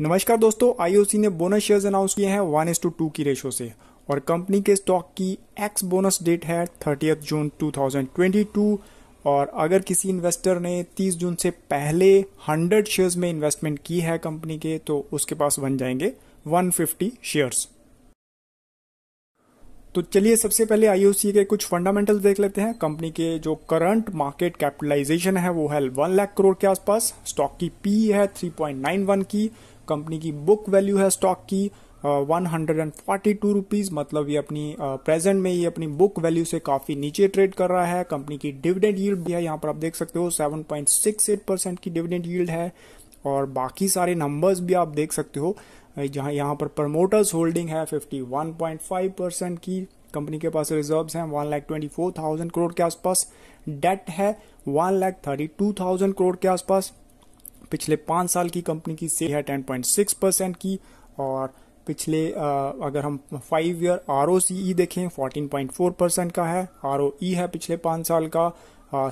नमस्कार दोस्तों आईओसी ने बोनस शेयर्स अनाउंस किए हैं वन एस टू टू की रेशो से और कंपनी के स्टॉक की एक्स बोनस डेट है थर्टी जून 2022 और अगर किसी इन्वेस्टर ने 30 जून से पहले 100 शेयर्स में इन्वेस्टमेंट की है कंपनी के तो उसके पास बन जाएंगे 150 शेयर्स तो चलिए सबसे पहले आईओसी के कुछ फंडामेंटल देख लेते हैं कंपनी के जो करंट मार्केट कैपिटलाइजेशन है वो है वन लाख करोड़ के आसपास स्टॉक की पी e है थ्री की कंपनी की बुक वैल्यू है स्टॉक की one hundred and forty two rupees मतलब ये अपनी प्रेजेंट uh, में ये अपनी बुक वैल्यू से काफी नीचे ट्रेड कर रहा है कंपनी की डिविडेंड यील्ड भी है यहाँ पर आप देख सकते हो seven point six eight percent की डिविडेंड यील्ड है और बाकी सारे नंबर्स भी आप देख सकते हो जहाँ यहाँ पर प्रमोटर्स होल्डिंग है fifty one point five percent की कंपनी के पास रिजर्व है one lakh twenty four thousand crore के आसपास डेट है one lakh thirty two thousand crore के आसपास पिछले पांच साल की कंपनी की सेल है टेन पॉइंट सिक्स परसेंट की और पिछले आ, अगर हम five year R O C देखें फोर्टीन पॉइंट फोर परसेंट का है आर e है पिछले पांच साल का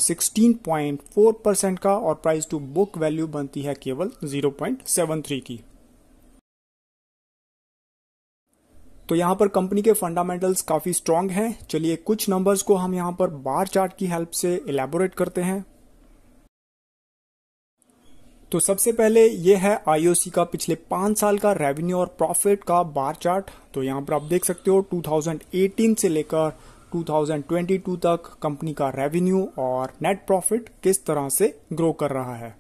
सिक्सटीन पॉइंट फोर परसेंट का और प्राइस टू बुक वैल्यू बनती है केवल जीरो पॉइंट सेवन थ्री की तो यहाँ पर कंपनी के फंडामेंटल्स काफ़ी स्ट्रांग हैं चलिए कुछ नंबर्स को हम यहाँ पर बार चार्ट की हेल्प से इलेबोरेट करते हैं तो सबसे पहले ये है आईओसी का पिछले पांच साल का रेवेन्यू और प्रॉफिट का बार चार्ट तो यहाँ पर आप देख सकते हो 2018 से लेकर 2022 तक कंपनी का रेवेन्यू और नेट प्रॉफिट किस तरह से ग्रो कर रहा है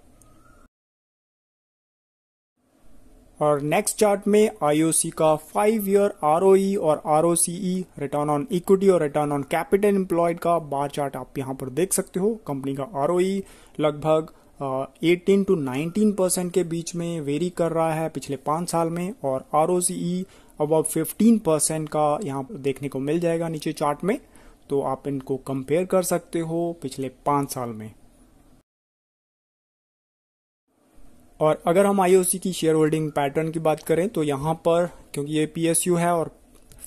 और नेक्स्ट चार्ट में आईओसी का फाइव ईयर आरओई और आरओसीई रिटर्न ऑन इक्विटी और रिटर्न ऑन कैपिटल एम्प्लॉयड का बार चार्ट आप यहां पर देख सकते हो कंपनी का आरओई e लगभग एटीन टू नाइनटीन परसेंट के बीच में वेरी कर रहा है पिछले पांच साल में और आर ओ सी ई अब फिफ्टीन परसेंट का यहाँ देखने को मिल जाएगा नीचे चार्ट में तो आप इनको कंपेयर कर सकते हो पिछले पांच साल में और अगर हम आईओसी की शेयर होल्डिंग पैटर्न की बात करें तो यहां पर क्योंकि ये पीएसयू है और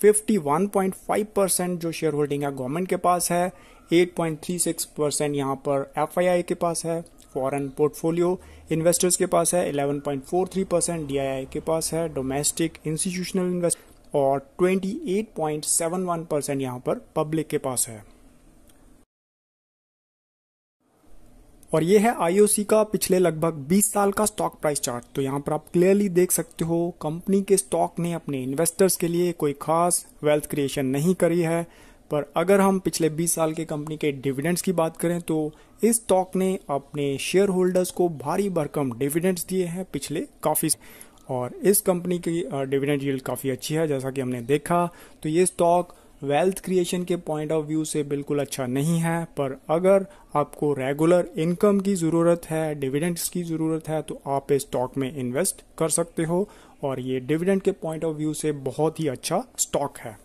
51.5 परसेंट जो शेयर होल्डिंग है गवर्नमेंट के पास है 8.36 परसेंट यहां पर एफआईआई के पास है फॉरेन पोर्टफोलियो इन्वेस्टर्स के पास है 11.43 परसेंट डी के पास है डोमेस्टिक इंस्टीट्यूशनल इन्वेस्ट और 28.71 परसेंट यहाँ पर पब्लिक के पास है और ये है आईओसी का पिछले लगभग 20 साल का स्टॉक प्राइस चार्ट तो यहाँ पर आप क्लियरली देख सकते हो कंपनी के स्टॉक ने अपने इन्वेस्टर्स के लिए कोई खास वेल्थ क्रिएशन नहीं करी है पर अगर हम पिछले 20 साल के कंपनी के डिविडेंड्स की बात करें तो इस स्टॉक ने अपने शेयर होल्डर्स को भारी भरकम डिविडेंड्स दिए हैं पिछले काफ़ी और इस कंपनी की डिविडेंड यील्ड काफ़ी अच्छी है जैसा कि हमने देखा तो ये स्टॉक वेल्थ क्रिएशन के पॉइंट ऑफ व्यू से बिल्कुल अच्छा नहीं है पर अगर आपको रेगुलर इनकम की ज़रूरत है डिविडेंड्स की ज़रूरत है तो आप इस स्टॉक में इन्वेस्ट कर सकते हो और ये डिविडेंड के पॉइंट ऑफ व्यू से बहुत ही अच्छा स्टॉक है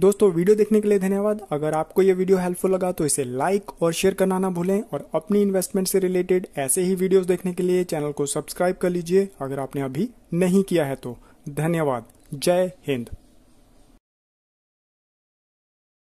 दोस्तों वीडियो देखने के लिए धन्यवाद अगर आपको यह वीडियो हेल्पफुल लगा तो इसे लाइक और शेयर करना ना भूलें और अपनी इन्वेस्टमेंट से रिलेटेड ऐसे ही वीडियोस देखने के लिए चैनल को सब्सक्राइब कर लीजिए अगर आपने अभी नहीं किया है तो धन्यवाद जय हिंद